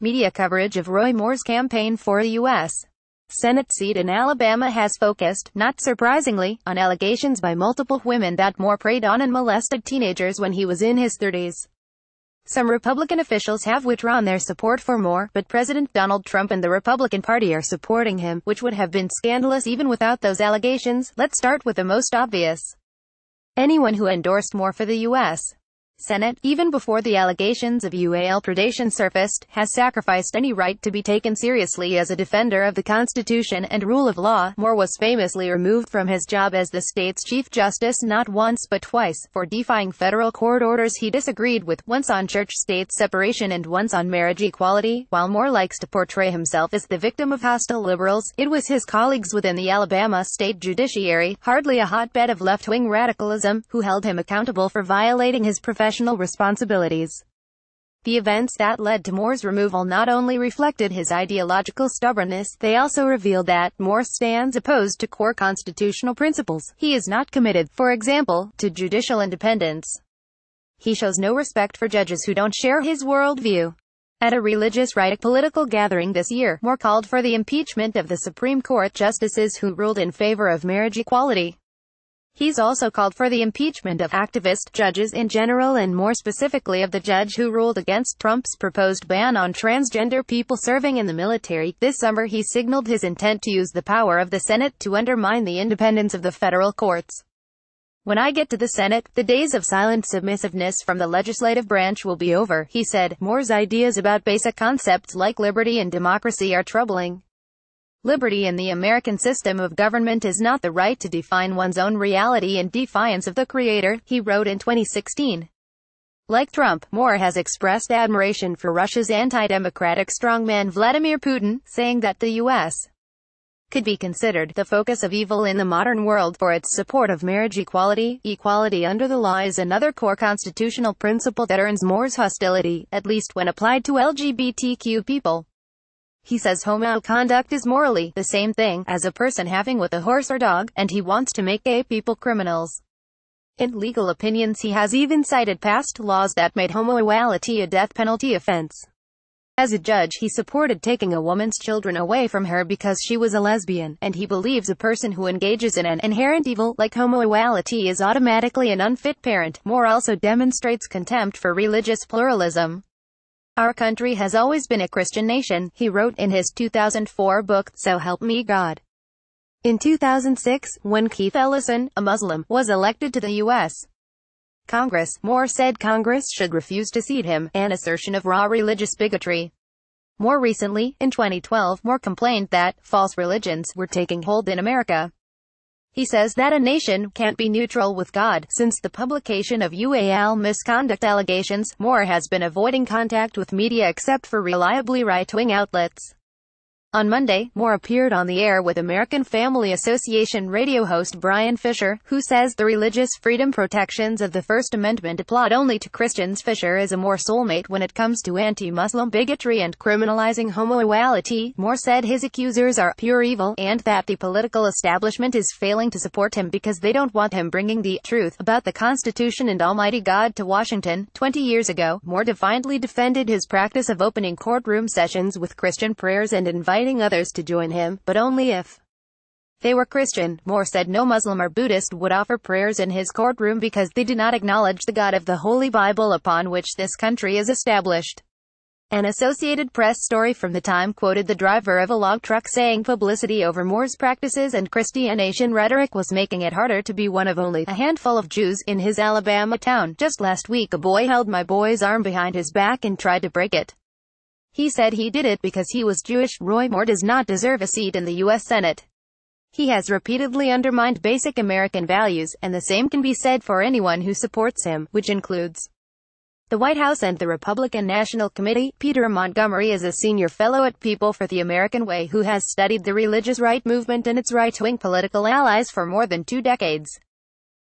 Media coverage of Roy Moore's campaign for the U.S. Senate seat in Alabama has focused, not surprisingly, on allegations by multiple women that Moore preyed on and molested teenagers when he was in his 30s. Some Republican officials have withdrawn their support for Moore, but President Donald Trump and the Republican Party are supporting him, which would have been scandalous even without those allegations. Let's start with the most obvious. Anyone who endorsed Moore for the U.S. Senate, even before the allegations of UAL predation surfaced, has sacrificed any right to be taken seriously as a defender of the Constitution and rule of law. Moore was famously removed from his job as the state's Chief Justice not once but twice, for defying federal court orders he disagreed with, once on church-state separation and once on marriage equality. While Moore likes to portray himself as the victim of hostile liberals, it was his colleagues within the Alabama state judiciary, hardly a hotbed of left-wing radicalism, who held him accountable for violating his profession professional responsibilities. The events that led to Moore's removal not only reflected his ideological stubbornness, they also revealed that Moore stands opposed to core constitutional principles. He is not committed, for example, to judicial independence. He shows no respect for judges who don't share his worldview. At a religious right political gathering this year, Moore called for the impeachment of the Supreme Court justices who ruled in favor of marriage equality. He's also called for the impeachment of activist judges in general and more specifically of the judge who ruled against Trump's proposed ban on transgender people serving in the military. This summer he signaled his intent to use the power of the Senate to undermine the independence of the federal courts. When I get to the Senate, the days of silent submissiveness from the legislative branch will be over, he said. Moore's ideas about basic concepts like liberty and democracy are troubling. Liberty in the American system of government is not the right to define one's own reality in defiance of the Creator, he wrote in 2016. Like Trump, Moore has expressed admiration for Russia's anti-democratic strongman Vladimir Putin, saying that the U.S. could be considered the focus of evil in the modern world for its support of marriage equality. Equality under the law is another core constitutional principle that earns Moore's hostility, at least when applied to LGBTQ people. He says homo conduct is morally the same thing as a person having with a horse or dog, and he wants to make gay people criminals. In legal opinions he has even cited past laws that made homoality a death penalty offense. As a judge he supported taking a woman's children away from her because she was a lesbian, and he believes a person who engages in an inherent evil, like homoality is automatically an unfit parent. Moore also demonstrates contempt for religious pluralism. Our country has always been a Christian nation, he wrote in his 2004 book, So Help Me God. In 2006, when Keith Ellison, a Muslim, was elected to the U.S. Congress, Moore said Congress should refuse to seat him, an assertion of raw religious bigotry. More recently, in 2012, Moore complained that false religions were taking hold in America. He says that a nation can't be neutral with God. Since the publication of UAL misconduct allegations, Moore has been avoiding contact with media except for reliably right-wing outlets. On Monday, Moore appeared on the air with American Family Association radio host Brian Fisher, who says the religious freedom protections of the First Amendment apply only to Christians. Fisher is a Moore soulmate when it comes to anti-Muslim bigotry and criminalizing homosexuality. Moore said his accusers are pure evil and that the political establishment is failing to support him because they don't want him bringing the truth about the Constitution and Almighty God to Washington. Twenty years ago, Moore defiantly defended his practice of opening courtroom sessions with Christian prayers and inviting inviting others to join him, but only if they were Christian. Moore said no Muslim or Buddhist would offer prayers in his courtroom because they do not acknowledge the God of the Holy Bible upon which this country is established. An Associated Press story from the time quoted the driver of a log truck saying publicity over Moore's practices and Christianation rhetoric was making it harder to be one of only a handful of Jews in his Alabama town. Just last week a boy held my boy's arm behind his back and tried to break it. He said he did it because he was Jewish. Roy Moore does not deserve a seat in the U.S. Senate. He has repeatedly undermined basic American values, and the same can be said for anyone who supports him, which includes the White House and the Republican National Committee. Peter Montgomery is a senior fellow at People for the American Way who has studied the religious right movement and its right-wing political allies for more than two decades.